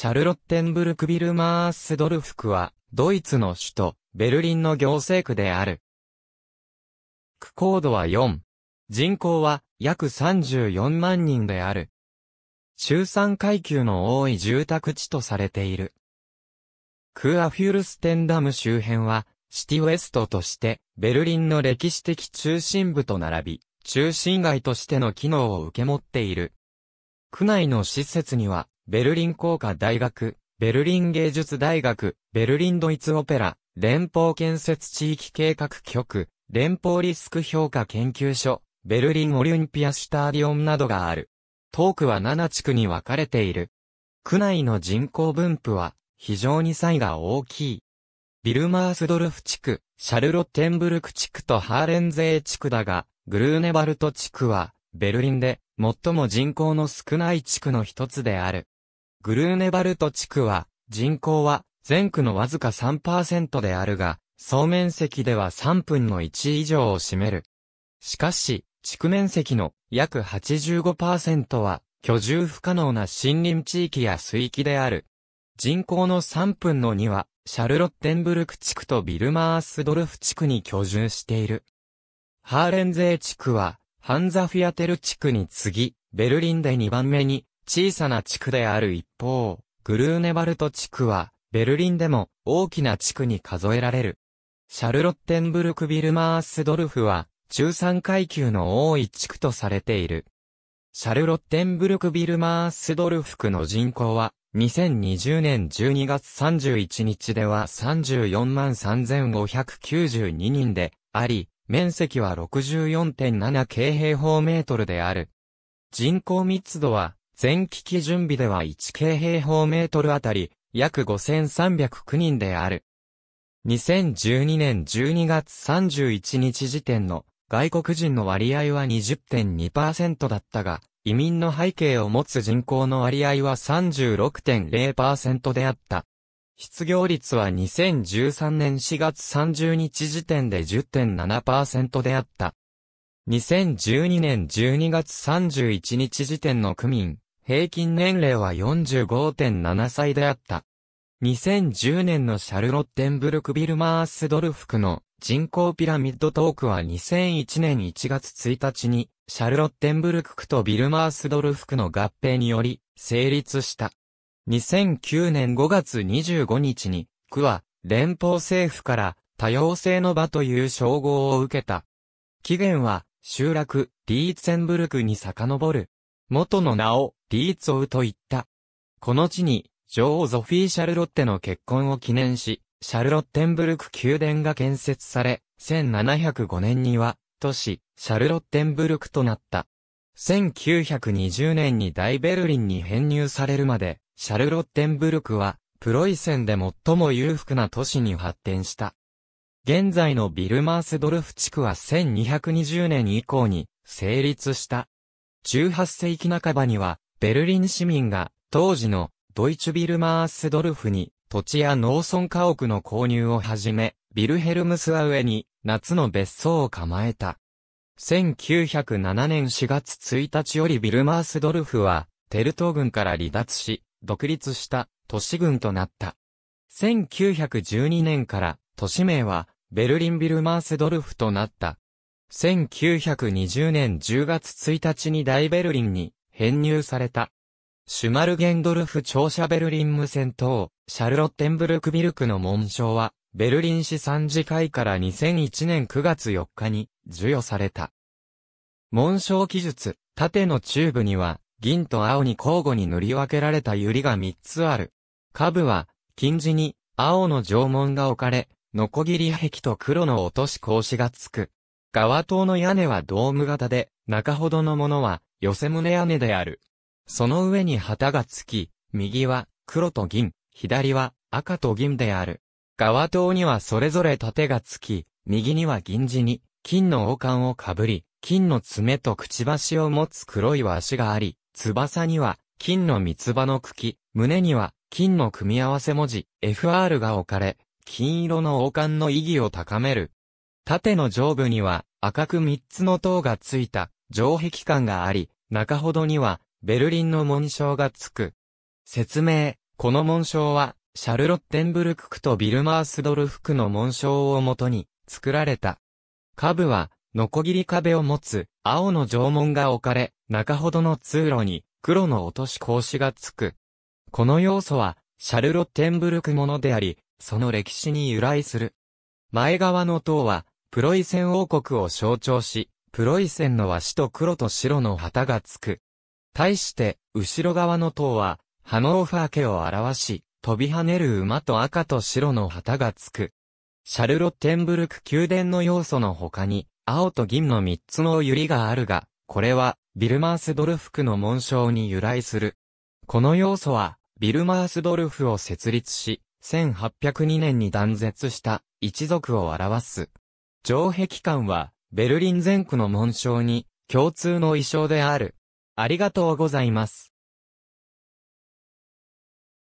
シャルロッテンブルクビルマースドルフクは、ドイツの首都、ベルリンの行政区である。区高度は4。人口は約34万人である。中産階級の多い住宅地とされている。クアフュルステンダム周辺は、シティウエストとして、ベルリンの歴史的中心部と並び、中心街としての機能を受け持っている。区内の施設には、ベルリン工科大学、ベルリン芸術大学、ベルリンドイツオペラ、連邦建設地域計画局、連邦リスク評価研究所、ベルリンオリンピアスターディオンなどがある。東区は7地区に分かれている。区内の人口分布は非常に差異が大きい。ビルマースドルフ地区、シャルロッテンブルク地区とハーレンゼー地区だが、グルーネバルト地区はベルリンで最も人口の少ない地区の一つである。グルーネバルト地区は、人口は、全区のわずか3%であるが、総面積では3分の1以上を占める。しかし、地区面積の約85%は、居住不可能な森林地域や水域である。人口の3分の2は、シャルロッテンブルク地区とビルマースドルフ地区に居住している。ハーレンゼー地区は、ハンザフィアテル地区に次ぎ、ベルリンで2番目に小さな地区である一方、グルーネバルト地区は、ベルリンでも大きな地区に数えられる。シャルロッテンブルクビルマースドルフは、中産階級の多い地区とされている。シャルロッテンブルクビルマースドルフ区の人口は、2020年12月31日では34万3592人であり、面積は64.7平方メートルである。人口密度は全機器準備では1系平方メートルあたり、約5309人である。2012年12月31日時点の外国人の割合は20.2%だったが、移民の背景を持つ人口の割合は36.0%であった。失業率は2013年4月30日時点で10.7%であった。2012年12月31日時点の区民、平均年齢は45.7歳であった。2010年のシャルロッテンブルク・ビルマースドルフクの人口ピラミッドトークは2001年1月1日にシャルロッテンブルク区とビルマースドルフクの合併により成立した。2009年5月25日に区は連邦政府から多様性の場という称号を受けた。期限は集落リーツェンブルクに遡る。元の名を、リーツオウと言った。この地に、女王ゾフィー・シャルロッテの結婚を記念し、シャルロッテンブルク宮殿が建設され、1705年には、都市、シャルロッテンブルクとなった。1920年に大ベルリンに編入されるまで、シャルロッテンブルクは、プロイセンで最も裕福な都市に発展した。現在のビルマースドルフ地区は1220年以降に成立した。18世紀半ばには、ベルリン市民が、当時のドイツビルマースドルフに、土地や農村家屋の購入をはじめ、ビルヘルムスアウェに、夏の別荘を構えた。1907年4月1日よりビルマースドルフは、テルト軍から離脱し、独立した都市軍となった。1912年から都市名はベルリンビルマースドルフとなった1920年10月1日に大ベルリンに編入された。シュマルゲンドルフ庁舎ベルリン無線等、シャルロッテンブルクビルクの紋章は、ベルリン市参事会から2001年9月4日に授与された。紋章記述、縦のチューブには、銀と青に交互に塗り分けられた百合が3つある。下部は、金字に、青の縄文が置かれ、ノコギリ壁と黒の落とし格子がつく。側塔の屋根はドーム型で、中ほどのものは、寄せ棟屋根である。その上に旗がつき、右は黒と銀、左は赤と銀である。側塔にはそれぞれ盾がつき、右には銀地に、金の王冠をかぶり、金の爪とくちばしを持つ黒い足があり、翼には、金の三つ葉の茎、胸には、金の組み合わせ文字、FR が置かれ、金色の王冠の意義を高める、縦の上部には赤く三つの塔がついた城壁館があり、中ほどにはベルリンの紋章がつく。説明、この紋章はシャルロッテンブルク区とビルマースドルフ区の紋章をもとに作られた。下部はノコギリ壁を持つ青の縄文が置かれ、中ほどの通路に黒の落とし格子がつく。この要素はシャルロッテンブルクものであり、その歴史に由来する。前側の塔はプロイセン王国を象徴し、プロイセンの和紙と黒と白の旗がつく。対して、後ろ側の塔は、ハノーファー家を表し、飛び跳ねる馬と赤と白の旗がつく。シャルロッテンブルク宮殿の要素の他に、青と銀の3つの百合があるが、これは、ビルマースドルフ区の紋章に由来する。この要素は、ビルマースドルフを設立し、1802年に断絶した一族を表す。城壁館は、ベルリン全区の紋章に、共通の意匠である。ありがとうございます。